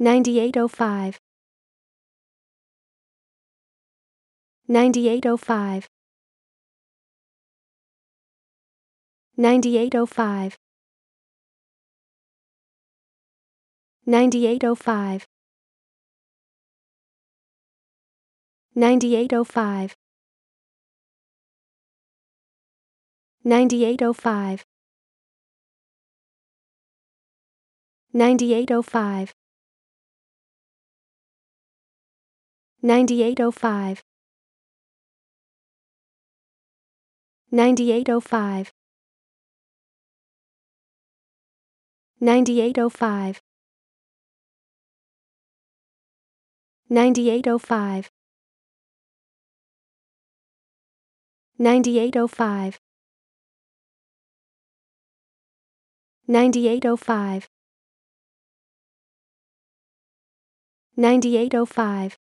9805 9805 9805 9805 9805 9805 9805 9805 9805 9805 9805 9805 9805 9805